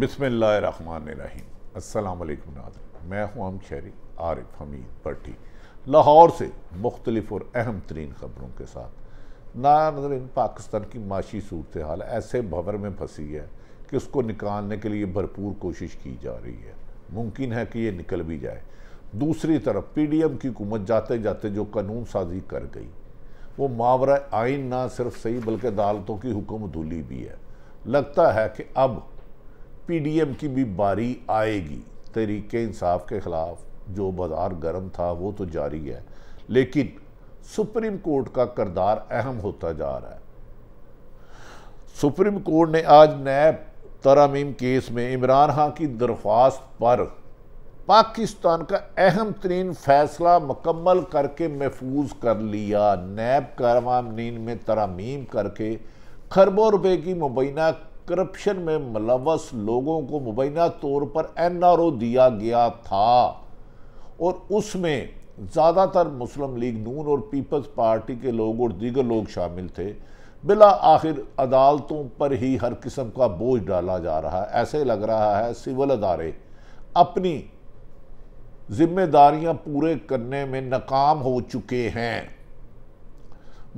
बिसमीम अल्लाम मैं हूँ हम शहरी आरिफ हमीद पट्टी लाहौर से मुख्तलिफ और अहम तरीन ख़बरों के साथ ना नजर पाकिस्तान की माशी सूरत हाल ऐसे भंवर में फंसी है कि उसको निकालने के लिए भरपूर कोशिश की जा रही है मुमकिन है कि ये निकल भी जाए दूसरी तरफ पी डी एम की हुकूमत जाते जाते जो कानून साजी कर गई वो मावरा आइन ना सिर्फ सही बल्कि अदालतों की हुक्म धुली भी है लगता है कि अब पीडीएम की भी बारी आएगी तरीके इंसाफ के ख़िलाफ़ जो बाज़ार गर्म था वो तो जारी है लेकिन सुप्रीम कोर्ट का करदार अहम होता जा रहा है सुप्रीम कोर्ट ने आज नैब तरामीम केस में इमरान खां की दरख्वास्त पर पाकिस्तान का अहम तरीन फैसला मुकम्मल करके महफूज कर लिया नैब कारवा में तरामीम करके खरबों रुपए की मुबैना करप्शन में मुलवस लोगों को मुबैना तौर पर एन आर ओ दिया गया था और उसमें ज़्यादातर मुस्लिम लीग नून और पीपल्स पार्टी के लोग और दीगर लोग शामिल थे बिला आखिर अदालतों पर ही हर किस्म का बोझ डाला जा रहा है ऐसे लग रहा है सिविल अदारे अपनी जिम्मेदारियां पूरे करने में नाकाम हो चुके हैं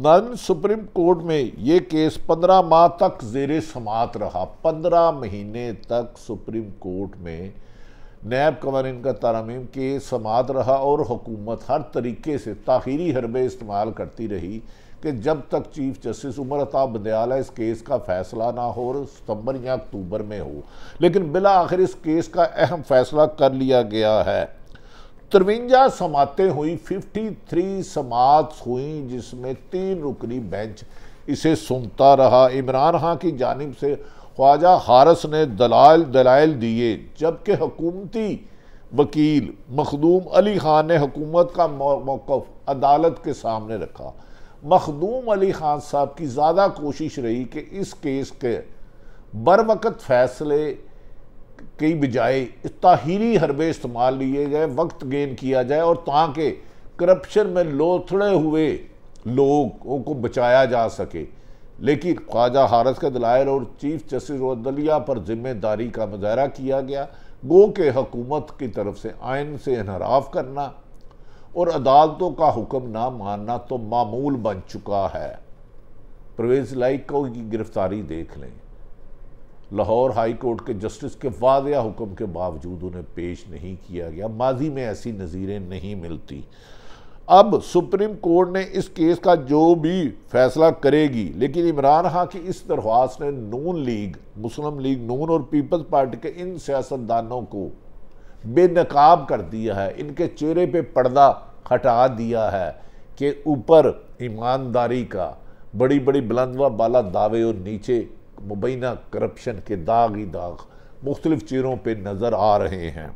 नारायण सुप्रीम कोर्ट में ये केस 15 माह तक जेर समात रहा 15 महीने तक सुप्रीम कोर्ट में नैब कवानीन का तारमीम के समात रहा और हुकूमत हर तरीके से ताखीरी हरबे इस्तेमाल करती रही कि जब तक चीफ जस्टिस उमर अताब बंदयाला इस केस का फैसला ना हो और सितंबर या अक्टूबर में हो लेकिन बिला आखिर इस केस का अहम फैसला कर लिया गया है तिरवंजा समातें हुई 53 समात हुई जिसमें तीन रुकनी बेंच इसे सुनता रहा इमरान खां की जानब से ख्वाजा हारस ने दलाल दलाइल दिए जबकि हकूमती वकील मखदूम अली खान ने हकूमत का मौकफ अदालत के सामने रखा मखदूम अली खान साहब की ज़्यादा कोशिश रही कि इस केस के बर वक्त फ़ैसले की बजाय ताहिरी हरबे इस्तेमाल लिए जाए वक्त गेन किया जाए और ताकि करप्शन में लोथड़े हुए लोगों को बचाया जा सके लेकिन ख्वाजा हारस के दलायर और चीफ जस्टिस रोदलिया पर जिम्मेदारी का मुजाहरा किया गया गो के हकूमत की तरफ से आयन से इनहराफ करना और अदालतों का हुक्म ना मानना तो मामूल बन चुका है परवेज लाइक को की गिरफ्तारी देख लें लाहौर हाई कोर्ट के जस्टिस के वादिया हुक्म के बावजूद उन्हें पेश नहीं किया गया माजी में ऐसी नज़ीरें नहीं मिलती अब सुप्रीम कोर्ट ने इस केस का जो भी फैसला करेगी लेकिन इमरान खां की इस दरख्वास्त ने नून लीग मुस्लिम लीग नून और पीपल्स पार्टी के इन सियासतदानों को बेनकाब कर दिया है इनके चेहरे पर पर्दा हटा दिया है कि ऊपर ईमानदारी का बड़ी बड़ी बुलंद व बाला दावे और नीचे मुबैना करप्शन के दाग ही दाग मुख्तलिफ चेहरों पर नज़र आ रहे हैं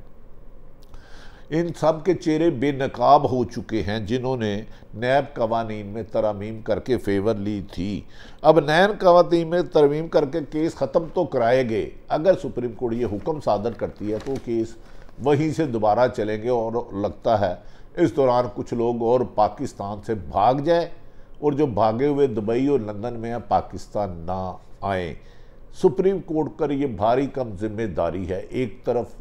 इन सब के चेहरे बेनकाब हो चुके हैं जिन्होंने नैब कवानीन में तरामीम करके फेवर ली थी अब नैन कवानीन में तरमीम करके केस ख़त्म तो कराए गए अगर सुप्रीम कोर्ट ये हुक्म सादर करती है तो केस वहीं से दोबारा चलेंगे और लगता है इस दौरान कुछ लोग और पाकिस्तान से भाग जाए और जो भागे हुए दुबई और लंदन में हैं पाकिस्तान ना आए सुप्रीम कोर्ट पर ये भारी कम जिम्मेदारी है एक तरफ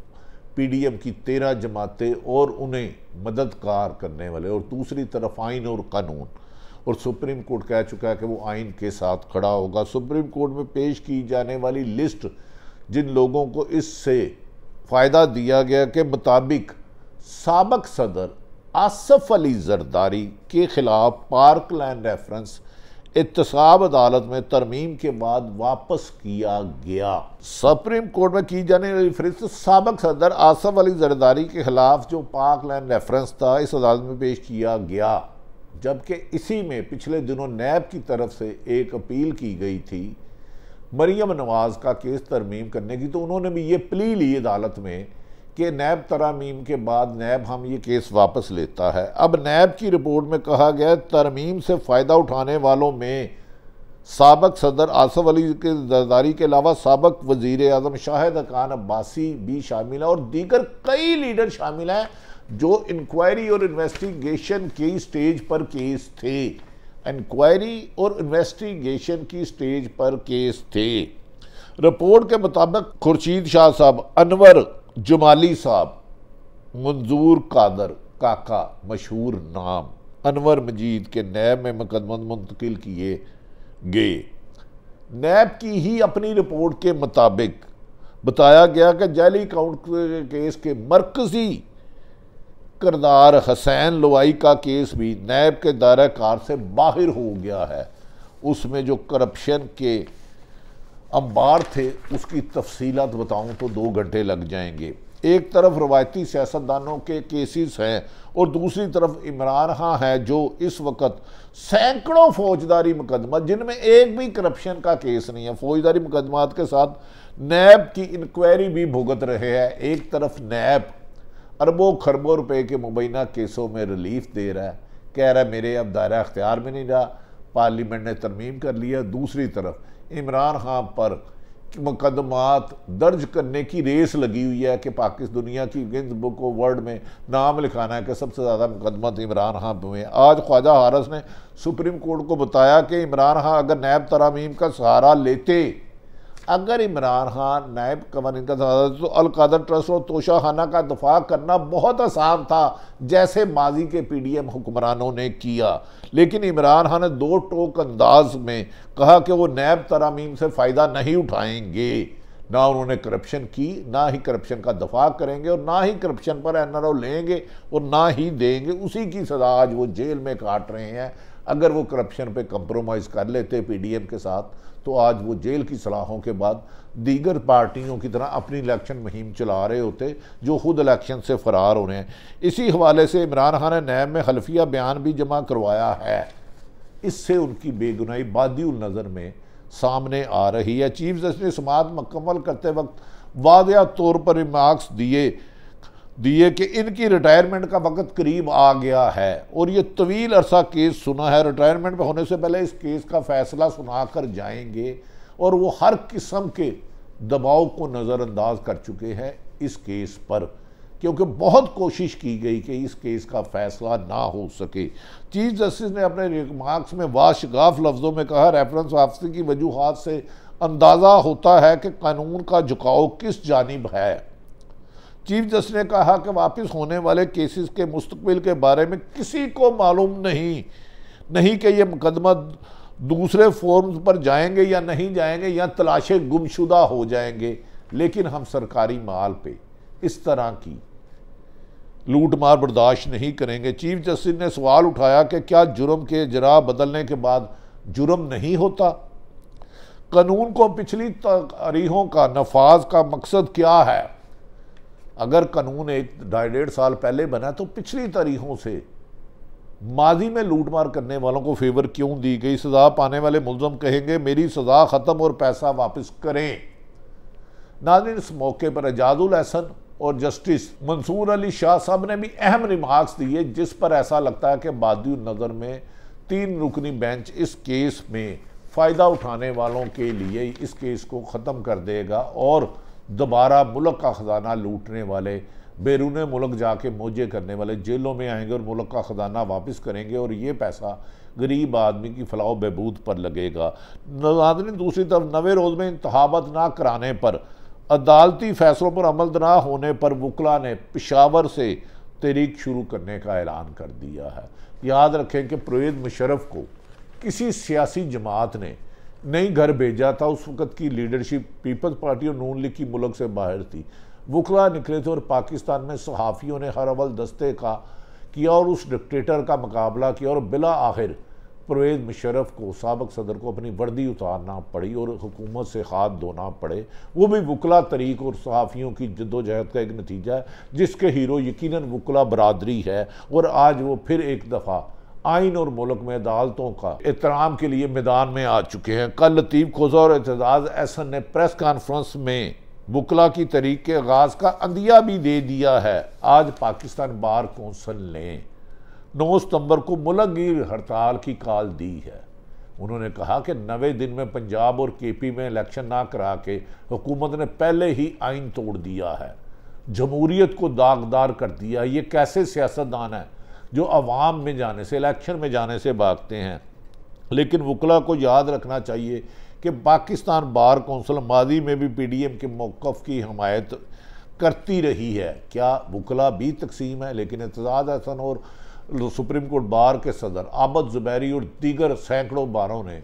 पीडीएम की तेरह जमातें और उन्हें मददगार करने वाले और दूसरी तरफ आइन और कानून और सुप्रीम कोर्ट कह चुका है कि वो आइन के साथ खड़ा होगा सुप्रीम कोर्ट में पेश की जाने वाली लिस्ट जिन लोगों को इससे फ़ायदा दिया गया के मुताबिक सबक सदर आसफ़ अली जरदारी के ख़िलाफ़ पार्क लैंड रेफरेंस इतसाब अदालत में तरमीम के बाद वापस किया गया सुप्रीम कोर्ट में की जाने वाली फहरिस्त सबक सदर आसफ अली जरदारी के खिलाफ जो पाक लैंड रेफरेंस था इस अदालत में पेश किया गया जबकि इसी में पिछले दिनों नैब की तरफ से एक अपील की गई थी मरियम नवाज का केस तरमीम करने की तो उन्होंने भी ये प्ली ली अदालत में कि नैब तरामीम के बाद नैब हम ये केस वापस लेता है अब नैब की रिपोर्ट में कहा गया तरमीम से फ़ायदा उठाने वालों में सबक सदर आसफ अली के जरदारी के अलावा सबक वज़ी अजम शाहिद अकान अब्बासी भी शामिल हैं और दीगर कई लीडर शामिल हैं जो इंक्वायरी और इन्वेस्टिगेशन की स्टेज पर केस थे इंक्वायरी और इन्वेस्टिगेशन की स्टेज पर केस थे रिपोर्ट के मुताबिक खुर्शीद शाह साहब अनवर जुमाली साहब मंजूर कादर काका मशहूर नाम अनवर मजीद के नैब में मुकदमा मुंतकिल किए गए नैब की ही अपनी रिपोर्ट के मुताबिक बताया गया कि जैली काउंट केस के मरकजी करदार हसैन लवाई का केस भी नैब के दायरा कार से बाहर हो गया है उसमें जो करप्शन के अंबार थे उसकी तफसीलत बताऊँ तो दो घंटे लग जाएंगे एक तरफ रवायती सियासतदानों के केसेस हैं और दूसरी तरफ इमरान खां है जो इस वक्त सैकड़ों फौजदारी मुकदमा जिनमें एक भी करप्शन का केस नहीं है फौजदारी मुकदमा के साथ नैब की इंक्वायरी भी भुगत रहे हैं एक तरफ नैब अरबों खरबों रुपए के मुबैना केसों में रिलीफ दे रहा है कह रहा है मेरे अब दायरा अख्तियार में नहीं रहा पार्लियामेंट ने तरमीम कर लिया दूसरी तरफ इमरान खान पर मुकदमात दर्ज करने की रेस लगी हुई है कि पाकिस्तान दुनिया की गिन्स बुक ऑफ वर्ल्ड में नाम लिखाना है कि सबसे ज़्यादा मुकदमा तो इमरान खान पर हुए आज ख्वाजा हारस ने सुप्रीम कोर्ट को बताया कि इमरान खान अगर नैब तरामीम का सहारा लेते अगर इमरान खान नायब कमानिन का तो अलकादर ट्रस्ट और तोशाखाना का दफा करना बहुत आसान था जैसे माजी के पी डी एम हुक्मरानों ने किया लेकिन इमरान खान ने दो टोक अंदाज में कहा कि वो नैब तरामीम से फ़ायदा नहीं उठाएंगे ना उन्होंने करप्शन की ना ही करप्शन का दफा करेंगे और ना ही करप्शन पर एन आर ओ लेंगे और ना ही देंगे उसी की सजा आज वो जेल में काट रहे हैं अगर वो करप्शन पे कंप्रोमाइज़ कर लेते पी डी एम के साथ तो आज वो जेल की सलाहों के बाद दीगर पार्टियों की तरह अपनी इलेक्शन मुहिम चला रहे होते जो खुद इलेक्शन से फरार हो रहे हैं इसी हवाले से इमरान खान ने नैब में हल्फिया बयान भी जमा करवाया है इससे उनकी बेगुनाही बादील नज़र में सामने आ रही है चीफ जस्टिस समात मुकम्मल करते वक्त वाजह तौर पर रिमार्क्स दिए दिए कि इनकी रिटायरमेंट का वक्त करीब आ गया है और ये तवील अरसा केस सुना है रिटायरमेंट में होने से पहले इस केस का फैसला सुना कर जाएंगे और वो हर किस्म के दबाव को नज़रअंदाज कर चुके हैं इस केस पर क्योंकि बहुत कोशिश की गई कि इस केस का फैसला ना हो सके चीफ जस्टिस ने अपने रिमार्क्स में वाशगाफ लफ्ज़ों में कहा रेफरेंस वापसी की वजूहत से अंदाज़ा होता है कि कानून का झुकाव किस जानब है चीफ जस्टिस ने कहा कि वापस होने वाले केसेस के मुस्तबिल के बारे में किसी को मालूम नहीं नहीं कि ये मुकदमा दूसरे फॉर्म्स पर जाएंगे या नहीं जाएंगे या तलाशे गुमशुदा हो जाएंगे लेकिन हम सरकारी माल पे इस तरह की लूट मार बर्दाश्त नहीं करेंगे चीफ जस्टिस ने सवाल उठाया कि क्या जुर्म के जरा बदलने के बाद जुर्म नहीं होता कानून को पिछली तारीखों का नफाज का मकसद क्या है अगर कानून एक ढाई डेढ़ साल पहले बना तो पिछली तारीखों से माजी में लूटमार करने वालों को फेवर क्यों दी गई सज़ा पाने वाले मुलजम कहेंगे मेरी सज़ा ख़त्म और पैसा वापस करें नाजिन इस मौके पर एजाजुल एहसन और जस्टिस मंसूर अली शाह साहब ने भी अहम रिमार्क्स दिए जिस पर ऐसा लगता है कि बादी नज़र में तीन रुकनी बेंच इस केस में फ़ायदा उठाने वालों के लिए इस केस को ख़त्म कर देगा और दोबारा मुल्क का ख़जाना लूटने वाले बैरून मुल्क जाके मोजे करने वाले जेलों में आएंगे और मुल्क का ख़जाना वापस करेंगे और ये पैसा गरीब आदमी की फलाह बहबूद पर लगेगा नाजरीन दूसरी तरफ नवे रोज़ में इंतहाबत ना कराने पर अदालती फैसलों पर अमल ना होने पर वकला ने पिशावर से तहरीक शुरू करने का ऐलान कर दिया है याद रखें कि प्रवेद मुशरफ को किसी सियासी जमात ने नहीं घर भेजा था उस वक्त की लीडरशिप पीपल्स पार्टी और नून लीग की मुल्क से बाहर थी वकला निकले थे और पाकिस्तान में सहाफ़ियों ने हर अवल दस्ते का किया और उस डिक्टेटर का मुकाबला किया और बिला आखिर परवेज़ मुशरफ को सबक सदर को अपनी वर्दी उतारना पड़ी और हुकूमत से हाथ धोना पड़े वो भी वकला तरीक और सहाफ़ियों की जद्दोजहद का एक नतीजा है जिसके हीरो यकीन वकला बरदरी है और आज वो फिर एक दफ़ा आइन और मुल्क में अदालतों का एहतराम के लिए मैदान में आ चुके हैं कल लतीफ़ खोजा और एतजाज़ एहसन ने प्रेस कॉन्फ्रेंस में बुकला की तरीक के आगाज़ का अंदिया भी दे दिया है आज पाकिस्तान बार कौंसल ने नौ सितंबर को गिर हड़ताल की कॉल दी है उन्होंने कहा कि नवे दिन में पंजाब और के पी में इलेक्शन ना करा के हुकूमत ने पहले ही आइन तोड़ दिया है जमहूरीत को दागदार कर दिया ये कैसे सियासतदान है जो आवाम में जाने से इलेक्शन में जाने से भागते हैं लेकिन वकला को याद रखना चाहिए कि पाकिस्तान बार कौंसल माजी में भी पी डी एम के मौक़ की हमायत करती रही है क्या वकला भी तकसीम है लेकिन एतजाज़ अहसन और सुप्रीम कोर्ट बार के सदर आबद जुबैरी और दीगर सैकड़ों बारों ने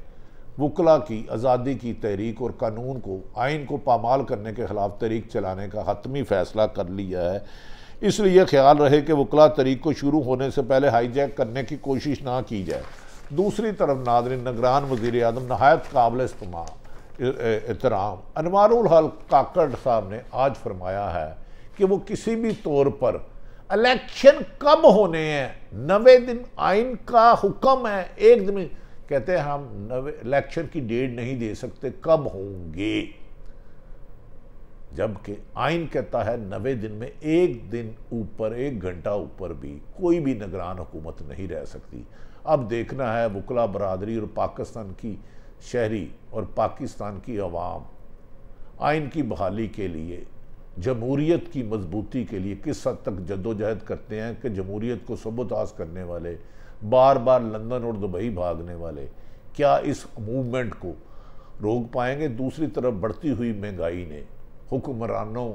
वकला की आज़ादी की तहरीक और कानून को आइन को पामाल करने के ख़िलाफ़ तहरीक चलाने का हतमी फ़ैसला कर लिया है इसलिए ख्याल रहे कि वकला तरीक को शुरू होने से पहले हाईजैक करने की कोशिश ना की जाए दूसरी तरफ नादरी नगरान वजीर अजम नहायत काबिल इस्तेमाल एहतराम अनवारुल हल काकड़ साहब ने आज फरमाया है कि वो किसी भी तौर पर इलेक्शन कब होने हैं नवे दिन आइन का हुक्म है एक दिन कहते हैं हम नवे इलेक्शन की डेट नहीं दे सकते कब होंगे जबकि आइन कहता है नबे दिन में एक दिन ऊपर एक घंटा ऊपर भी कोई भी निगरान हुकूमत नहीं रह सकती अब देखना है वकला बरदरी और पाकिस्तान की शहरी और पाकिस्तान की आवाम आइन की बहाली के लिए जमहूरीत की मजबूती के लिए किस हद तक जदोजहद करते हैं कि जमहूरीत को सबोताज करने वाले बार बार लंदन और दुबई भागने वाले क्या इस मूवमेंट को रोक पाएंगे दूसरी तरफ बढ़ती हुई महंगाई ने हुक्मरानों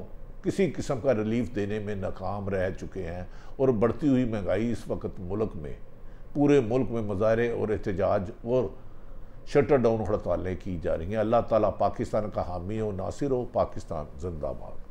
किसी किस्म का रिलीफ देने में नाकाम रह चुके हैं और बढ़ती हुई महंगाई इस वक्त मुल्क में पूरे मुल्क में मज़ाहरे और एहतजाज और शटर डाउन हड़तालें की जा रही हैं अल्लाह ताला पाकिस्तान का हामी हो नासिर हो पाकिस्तान जिंदाबाद